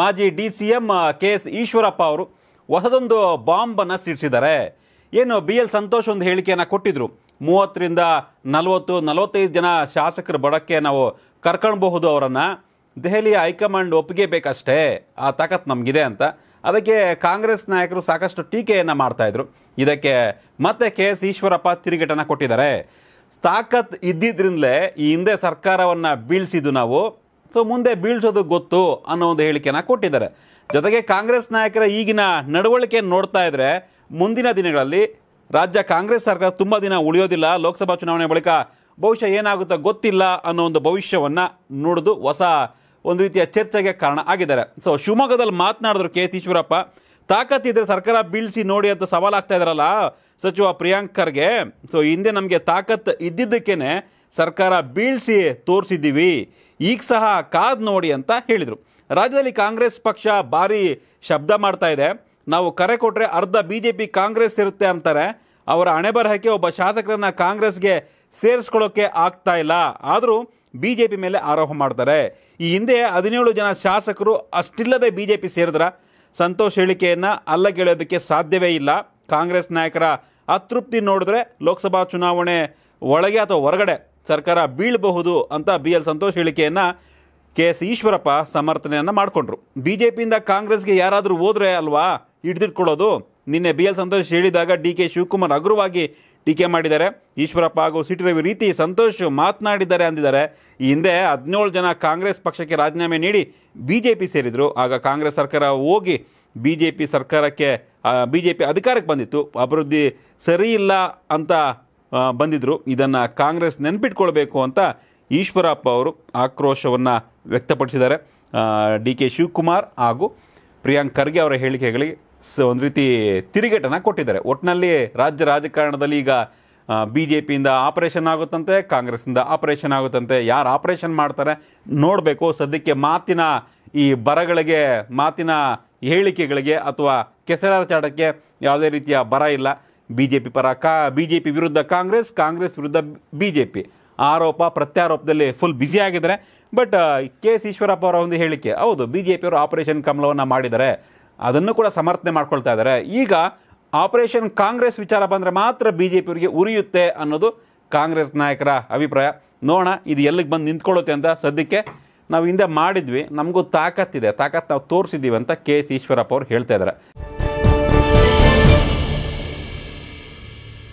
ಮಾಜಿ D C M K S Eshwarappa ಅವರು ಹೊಸದೊಂದು ಬಾಂಬನ್ನು ಸಿಡಿಸಿದ್ದಾರೆ ಏನು ಬಿ ಎಲ್ ಸಂತೋಷ್ ಒಂದು ಹೇಳಿಕೆಯನ್ನು ಕೊಟ್ಟಿದ್ದರು ಮೂವತ್ತರಿಂದ ನಲವತ್ತು ನಲವತ್ತೈದು ಜನ ಶಾಸಕರ ಬಡಕ್ಕೆ ನಾವು ಕರ್ಕೊಳ್ಬಹುದು ಅವರನ್ನು ದೆಹಲಿಯ ಹೈಕಮಾಂಡ್ ಒಪ್ಪಿಗೆ ಬೇಕಷ್ಟೇ ಆ ತಾಕತ್ ನಮಗಿದೆ ಅಂತ ಅದಕ್ಕೆ ಕಾಂಗ್ರೆಸ್ ನಾಯಕರು ಸಾಕಷ್ಟು ಟೀಕೆಯನ್ನು ಮಾಡ್ತಾಯಿದ್ರು ಇದಕ್ಕೆ ಮತ್ತೆ ಕೆ ಎಸ್ ಈಶ್ವರಪ್ಪ ತಿರುಗೇಟನ್ನು ಕೊಟ್ಟಿದ್ದಾರೆ ತಾಕತ್ ಇದ್ದಿದ್ರಿಂದಲೇ ಈ ಹಿಂದೆ ಸರ್ಕಾರವನ್ನು ಬೀಳಿಸಿದ್ದು ನಾವು ಸೊ ಮುಂದೆ ಬೀಳ್ಸೋದು ಗೊತ್ತು ಅನ್ನೋ ಒಂದು ಹೇಳಿಕೆನ ಕೊಟ್ಟಿದ್ದಾರೆ ಜೊತೆಗೆ ಕಾಂಗ್ರೆಸ್ ನಾಯಕರ ಈಗಿನ ನಡವಳಿಕೆಯನ್ನು ನೋಡ್ತಾ ಇದ್ದರೆ ಮುಂದಿನ ದಿನಗಳಲ್ಲಿ ರಾಜ್ಯ ಕಾಂಗ್ರೆಸ್ ಸರ್ಕಾರ ತುಂಬ ದಿನ ಉಳಿಯೋದಿಲ್ಲ ಲೋಕಸಭಾ ಚುನಾವಣೆ ಬಳಿಕ ಬಹುಶಃ ಏನಾಗುತ್ತೋ ಗೊತ್ತಿಲ್ಲ ಅನ್ನೋ ಒಂದು ಭವಿಷ್ಯವನ್ನು ನೋಡೋದು ಹೊಸ ಒಂದು ರೀತಿಯ ಚರ್ಚೆಗೆ ಕಾರಣ ಆಗಿದ್ದಾರೆ ಸೊ ಶಿವಮೊಗ್ಗದಲ್ಲಿ ಮಾತನಾಡಿದ್ರು ಕೆ ಎಸ್ ಈಶ್ವರಪ್ಪ ತಾಕತ್ತಿದ್ರೆ ಸರ್ಕಾರ ಬೀಳಿಸಿ ನೋಡಿ ಅಂತ ಸವಾಲಾಗ್ತಾ ಇದ್ದಾರಲ್ಲ ಸಚಿವ ಪ್ರಿಯಾಂಕರ್ಗೆ ಸೊ ಹಿಂದೆ ನಮಗೆ ತಾಕತ್ತು ಇದ್ದಿದ್ದಕ್ಕೇನೆ ಸರ್ಕಾರ ಬೀಳಿಸಿ ತೋರಿಸಿದ್ದೀವಿ ಈಗ ಸಹ ಕಾದ್ ನೋಡಿ ಅಂತ ಹೇಳಿದರು ರಾಜ್ಯದಲ್ಲಿ ಕಾಂಗ್ರೆಸ್ ಪಕ್ಷ ಭಾರಿ ಶಬ್ದ ಮಾಡ್ತಾ ಇದೆ ನಾವು ಕರೆ ಕೊಟ್ಟರೆ ಅರ್ಧ ಬಿ ಜೆ ಪಿ ಕಾಂಗ್ರೆಸ್ ಇರುತ್ತೆ ಅಂತಾರೆ ಅವರ ಹಣೆ ಬರಹಕ್ಕೆ ಒಬ್ಬ ಶಾಸಕರನ್ನು ಕಾಂಗ್ರೆಸ್ಗೆ ಸೇರಿಸ್ಕೊಳ್ಳೋಕ್ಕೆ ಆಗ್ತಾ ಇಲ್ಲ ಆದರೂ ಬಿ ಜೆ ಪಿ ಮೇಲೆ ಆರೋಪ ಮಾಡ್ತಾರೆ ಈ ಹಿಂದೆ ಹದಿನೇಳು ಜನ ಶಾಸಕರು ಅಷ್ಟಿಲ್ಲದೆ ಬಿ ಜೆ ಪಿ ಸೇರಿದ್ರ ಸಂತೋಷ್ ಹೇಳಿಕೆಯನ್ನು ಅಲ್ಲಗೆಳೆಯೋದಕ್ಕೆ ಸಾಧ್ಯವೇ ಇಲ್ಲ ಕಾಂಗ್ರೆಸ್ ನಾಯಕರ ಅತೃಪ್ತಿ ನೋಡಿದ್ರೆ ಲೋಕಸಭಾ ಚುನಾವಣೆ ಒಳಗೆ ಅಥವಾ ಹೊರಗಡೆ ಸರ್ಕಾರ ಬೀಳಬಹುದು ಅಂತ ಬಿ ಎಲ್ ಸಂತೋಷ್ ಹೇಳಿಕೆಯನ್ನು ಕೆ ಎಸ್ ಈಶ್ವರಪ್ಪ ಸಮರ್ಥನೆಯನ್ನು ಮಾಡಿಕೊಂಡ್ರು ಬಿ ಜೆ ಪಿಯಿಂದ ಕಾಂಗ್ರೆಸ್ಗೆ ಯಾರಾದರೂ ಹೋದರೆ ಅಲ್ವಾ ಹಿಡಿದಿಟ್ಕೊಳ್ಳೋದು ನಿನ್ನೆ ಬಿ ಎಲ್ ಸಂತೋಷ್ ಹೇಳಿದಾಗ ಡಿ ಕೆ ಶಿವಕುಮಾರ್ ಅಗ್ರವಾಗಿ ಟೀಕೆ ಮಾಡಿದ್ದಾರೆ ಈಶ್ವರಪ್ಪ ಹಾಗೂ ಸಿಟಿ ರವಿ ರೀತಿ ಸಂತೋಷ್ ಮಾತನಾಡಿದ್ದಾರೆ ಅಂದಿದ್ದಾರೆ ಈ ಹಿಂದೆ ಹದಿನೇಳು ಜನ ಕಾಂಗ್ರೆಸ್ ಪಕ್ಷಕ್ಕೆ ರಾಜೀನಾಮೆ ನೀಡಿ ಬಿ ಜೆ ಪಿ ಸೇರಿದರು ಆಗ ಕಾಂಗ್ರೆಸ್ ಸರ್ಕಾರ ಹೋಗಿ ಬಿ ಜೆ ಪಿ ಸರ್ಕಾರಕ್ಕೆ ಬಿ ಜೆ ಪಿ ಅಧಿಕಾರಕ್ಕೆ ಬಂದಿತ್ತು ಅಭಿವೃದ್ಧಿ ಸರಿ ಇಲ್ಲ ಅಂತ ಬಂದಿದ್ದರು ಇದನ್ನು ಕಾಂಗ್ರೆಸ್ ನೆನಪಿಟ್ಕೊಳ್ಬೇಕು ಅಂತ ಈಶ್ವರಪ್ಪ ಅವರು ಆಕ್ರೋಶವನ್ನು ವ್ಯಕ್ತಪಡಿಸಿದ್ದಾರೆ ಡಿ ಕೆ ಶಿವಕುಮಾರ್ ಹಾಗೂ ಪ್ರಿಯಾಂಕ್ ಖರ್ಗೆ ಅವರ ಹೇಳಿಕೆಗಳಿಗೆ ಸ ಒಂದು ರೀತಿ ತಿರುಗೇಟನ್ನು ಕೊಟ್ಟಿದ್ದಾರೆ ಒಟ್ಟಿನಲ್ಲಿ ರಾಜ್ಯ ರಾಜಕಾರಣದಲ್ಲಿ ಈಗ ಬಿ ಜೆ ಪಿಯಿಂದ ಆಪರೇಷನ್ ಆಗುತ್ತಂತೆ ಕಾಂಗ್ರೆಸ್ನಿಂದ ಆಪರೇಷನ್ ಆಗುತ್ತಂತೆ ಯಾರು ಆಪರೇಷನ್ ಮಾಡ್ತಾರೆ ನೋಡಬೇಕು ಸದ್ಯಕ್ಕೆ ಮಾತಿನ ಈ ಬರಗಳಿಗೆ ಮಾತಿನ ಹೇಳಿಕೆಗಳಿಗೆ ಅಥವಾ ಕೆಸರಾಚಾಟಕ್ಕೆ ಯಾವುದೇ ರೀತಿಯ ಬರ ಇಲ್ಲ ಬಿ ಜೆ ಪಿ ಪರ ಕಾ ಬಿ ಜೆ ಪಿ ವಿರುದ್ಧ ಕಾಂಗ್ರೆಸ್ ಕಾಂಗ್ರೆಸ್ ವಿರುದ್ಧ ಬಿ ಜೆ ಪಿ ಆರೋಪ ಪ್ರತ್ಯಾರೋಪದಲ್ಲಿ ಫುಲ್ ಬ್ಯುಸಿಯಾಗಿದ್ದಾರೆ ಬಟ್ ಕೆ ಎಸ್ ಈಶ್ವರಪ್ಪ ಅವರ ಒಂದು ಹೇಳಿಕೆ ಹೌದು ಬಿ ಜೆ ಪಿಯವರು ಆಪರೇಷನ್ ಕಮಲವನ್ನು ಮಾಡಿದ್ದಾರೆ ಅದನ್ನು ಕೂಡ ಸಮರ್ಥನೆ ಮಾಡ್ಕೊಳ್ತಾ ಇದ್ದಾರೆ ಈಗ ಆಪರೇಷನ್ ಕಾಂಗ್ರೆಸ್ ವಿಚಾರ ಬಂದರೆ ಮಾತ್ರ ಬಿ ಜೆ ಪಿಯವರಿಗೆ ಉರಿಯುತ್ತೆ ಅನ್ನೋದು ಕಾಂಗ್ರೆಸ್ ನಾಯಕರ ಅಭಿಪ್ರಾಯ ನೋಡೋಣ ಇದು ಎಲ್ಲಿಗೆ ಬಂದು ನಿಂತ್ಕೊಳ್ಳುತ್ತೆ ಅಂತ ಸದ್ಯಕ್ಕೆ ನಾವು ಹಿಂದೆ ಮಾಡಿದ್ವಿ ನಮಗೂ ತಾಕತ್ತಿದೆ ತಾಕತ್ತು ನಾವು ತೋರಿಸಿದ್ದೀವಿ ಅಂತ ಕೆ ಎಸ್ ಈಶ್ವರಪ್ಪ ಅವರು ಹೇಳ್ತಾ ಇದ್ದಾರೆ